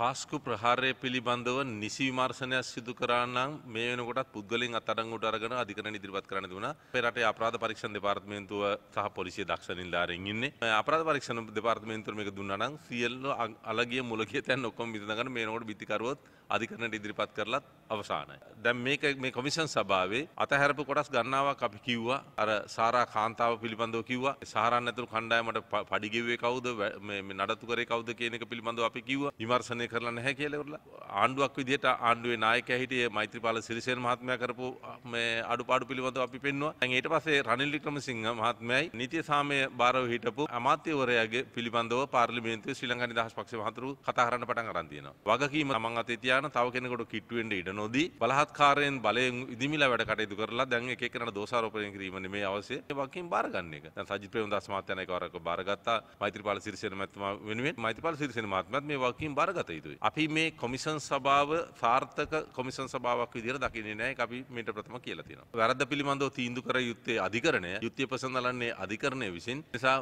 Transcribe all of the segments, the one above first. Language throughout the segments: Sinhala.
පාස්කු ප්‍රහාරය පිළිබඳව නිසි විමර්ශනයක් සිදු කරන්නම් මේ වෙනකොටත් පුද්ගලින් අත්අඩංගුවට අරගෙන අධිකරණ ඉදිරිපත් කරන්න දුණා. අපේ රටේ අපරාධ පරීක්ෂණ දෙපාර්තමේන්තුව සහ පොලිසිය දක්ෂ නිලධාරීන් ඉන්නේ. අපරාධ පරීක්ෂණ දෙපාර්තමේන්තුව මේක දුන්නා නම් සියලු අලගිය මුලගිය තැන් ඔක්කොම විසඳගෙන මේ වෙනකොට බිත්තිකරුවොත් අධිකරණයට ඉදිරිපත් කරලත් අවසానයි. දැන් මේක මේ කොමිෂන් සභාවේ අතහැරපු කොටස් ගණනාවක් අපි කිව්වා. අර සාරා කාන්තාව පිළිබඳව කිව්වා. සාරාන් ඇතුළු කණ්ඩායමට පඩි ගෙව්වේ කවුද? මේ නඩත්තු කරේ කවුද කියන එක පිළිබඳව අපි කිව්වා. විමර්ශනය පාලනය කරලා නැහැ කියලවරලා ආණ්ඩුවක් විදිහට ආණ්ඩුවේ නායකයා හිටියේ මෛත්‍රීපාල සිරිසේන මහත්මයා කරපු මේ අඩුපාඩු පිළිබඳව අපි පෙන්නවා. දැන් ඊට පස්සේ රනිල් වික්‍රමසිංහ මහත්මයායි නීතිය සාමය බාරව හිටපු අමාත්‍යවරයාගේ පිළිබඳව පාර්ලිමේන්තුවේ ශ්‍රී ලංකා නිදහස් පක්ෂයේ මහතුරු කතා කරන්න පටන් අරන් තියෙනවා. වගකීම තමන් අතේ තියාන තව කෙනෙකුට කිට්ටු වෙන්න ඉඩ නොදී බලහත්කාරයෙන් බලයෙන් ඉදිමිලා වැඩ කටයුතු කරලා දැන් එක එකනට දෝෂාරෝපණය කිරීම නෙමෙයි අවශ්‍ය. ඒ වගකීම බාරගන්න එක. දැන් සජිත් ප්‍රේමදාස මහත්මයා එකවරක් බාරගත්තා මෛත්‍රීපාල සිරිසේන මහත්මයා වෙනුවෙන් මෛත්‍රීපාල සිරිසේන මහත්මයාත් මේ වගකීම බාරගත යුතුයි. අපි මේ කොමිසන් සභාව සාර්ථක කොමිසන් සභාවක් විදිර දකින්නේ නෑ අපි මට ප්‍රථම කියලතින. වැරද පිළිබඳව තීන්දු කර යුත්තේ අධිකරණය යුත්තය පසඳලන්නේ අධිකරණය විසින් නිසා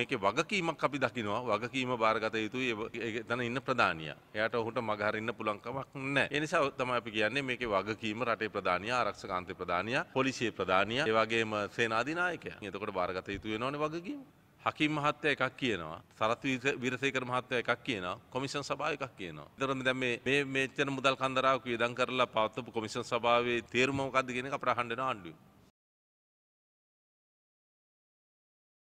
මේක වගකීමක් අපි දකිනවා වගකීම භාරගත යුතුයි තන ඉන්න ප්‍රධානය එයට ඔහුට මගහරන්න පුලංකමක් නෑ එනිසා තමයි අපි කියන්නේ මේක වගකීම රටේ ප්‍රධානය ආරක්ෂකාන්ත ප්‍රධානය පොලිසිය ප්‍රධානය ඒවගේම සේනාධනායක එතකට භාරගත යුතුය නොන වගකීම. හකිම් මහත්තය එකක් කියනවා සරත් විරසයකර මහත්තය එකක් කියනවා කොමිෂන් සභා එකක් කියනවා දරම දැම මේ මේචන මුදල් කන්දරාවක විදන් කරලා පවත්තපු කොමිෂන් සභාවේ තේරුමකක්ද කියෙන අපට හන්ඩෙන ආණ්ඩුව